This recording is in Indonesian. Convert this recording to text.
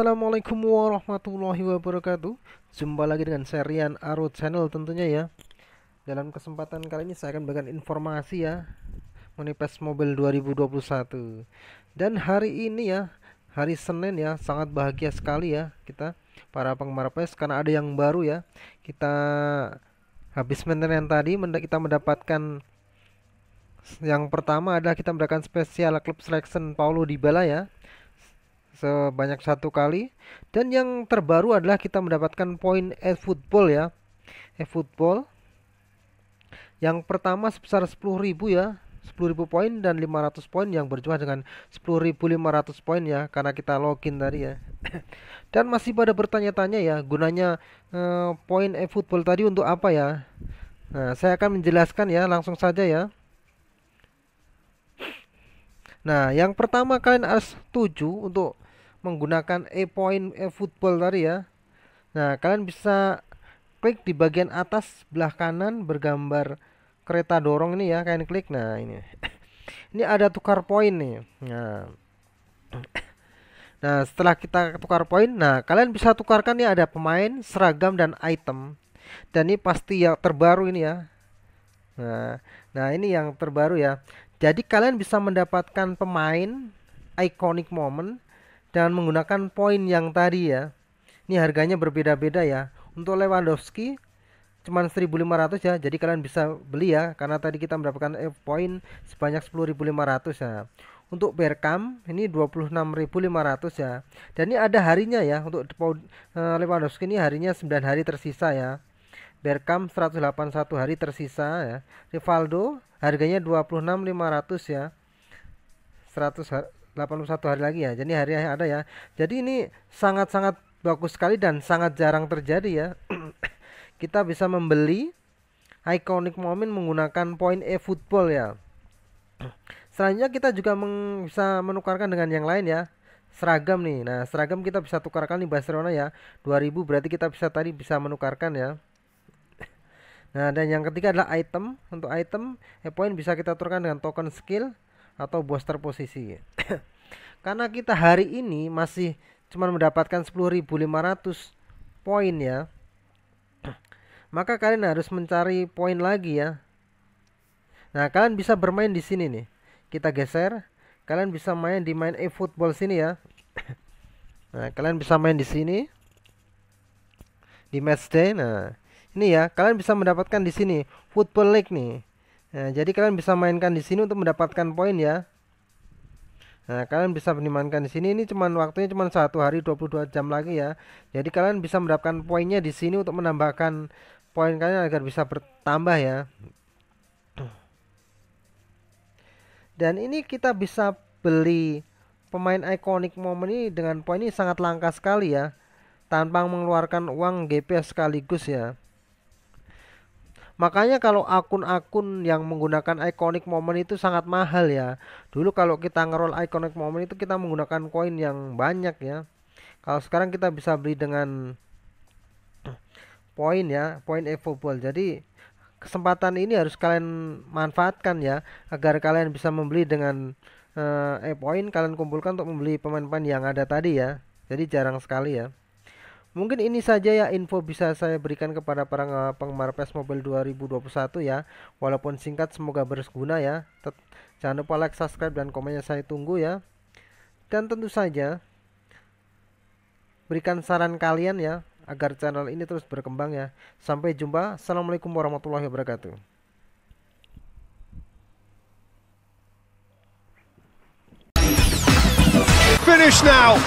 Assalamualaikum warahmatullahi wabarakatuh Jumpa lagi dengan serian Aro Channel tentunya ya Dalam kesempatan kali ini saya akan bagikan informasi ya Manifest Mobil 2021 Dan hari ini ya Hari Senin ya sangat bahagia sekali ya Kita para penggemar PES karena ada yang baru ya Kita habis maintenance tadi kita mendapatkan yang pertama adalah kita mendapatkan spesial klub selection Paulo Dybala ya sebanyak satu kali. Dan yang terbaru adalah kita mendapatkan poin e-football ya. e-football Yang pertama sebesar 10.000 ya. 10.000 poin dan 500 poin yang berjumlah dengan 10.500 poin ya karena kita login tadi ya. dan masih pada bertanya-tanya ya gunanya eh, poin e-football tadi untuk apa ya? Nah, saya akan menjelaskan ya langsung saja ya. Nah, yang pertama kalian harus tuju untuk menggunakan e-point e-football tadi ya. Nah, kalian bisa klik di bagian atas sebelah kanan bergambar kereta dorong ini ya, kalian klik. Nah, ini. ini ada tukar poin nih. Nah. Nah, setelah kita tukar poin, nah kalian bisa tukarkan ya ada pemain, seragam dan item. Dan ini pasti yang terbaru ini ya. Nah, nah ini yang terbaru ya. Jadi kalian bisa mendapatkan pemain iconic moment dengan menggunakan poin yang tadi ya. Ini harganya berbeda-beda ya. Untuk Lewandowski cuman 1500 ya. Jadi kalian bisa beli ya karena tadi kita mendapatkan eh, poin sebanyak 10500 ya. Untuk Berkam ini 26500 ya. Dan ini ada harinya ya untuk eh, Lewandowski ini harinya 9 hari tersisa ya. Berkam 181 hari tersisa ya. Rivaldo harganya 26500 ya. 100 81 hari lagi ya. Jadi hari yang ada ya. Jadi ini sangat-sangat bagus sekali dan sangat jarang terjadi ya. Kita bisa membeli iconic moment menggunakan poin e football ya. Selanjutnya kita juga meng bisa menukarkan dengan yang lain ya. Seragam nih. Nah, seragam kita bisa tukarkan di Barcelona ya. 2000 berarti kita bisa tadi bisa menukarkan ya. Nah, dan yang ketiga adalah item. Untuk item, e-point eh, bisa kita tukarkan dengan token skill atau booster posisi ya. Karena kita hari ini masih cuma mendapatkan 10.500 poin ya. Maka kalian harus mencari poin lagi ya. Nah, kalian bisa bermain di sini nih. Kita geser, kalian bisa main di main e football sini ya. Nah, kalian bisa main di sini. Di matchday. Nah, ini ya, kalian bisa mendapatkan di sini Football League nih. Nah, jadi kalian bisa mainkan di sini untuk mendapatkan poin ya. Nah, kalian bisa menimankan di sini ini cuman waktunya cuman satu hari 22 jam lagi ya. Jadi kalian bisa mendapatkan poinnya di sini untuk menambahkan poin kalian agar bisa bertambah ya. Dan ini kita bisa beli pemain ikonik momen ini dengan poin ini sangat langka sekali ya. Tanpa mengeluarkan uang GP sekaligus ya. Makanya kalau akun-akun yang menggunakan iconic moment itu sangat mahal ya. Dulu kalau kita ngerol iconic moment itu kita menggunakan koin yang banyak ya. Kalau sekarang kita bisa beli dengan poin ya, poin pool. Jadi kesempatan ini harus kalian manfaatkan ya agar kalian bisa membeli dengan e eh, poin kalian kumpulkan untuk membeli pemain-pemain yang ada tadi ya. Jadi jarang sekali ya. Mungkin ini saja ya info bisa saya berikan kepada para eh, penggemar PES Mobile 2021 ya. Walaupun singkat semoga berguna ya. Tet jangan lupa like, subscribe dan komennya saya tunggu ya. Dan tentu saja berikan saran kalian ya agar channel ini terus berkembang ya. Sampai jumpa. Assalamualaikum warahmatullahi wabarakatuh. Finish now.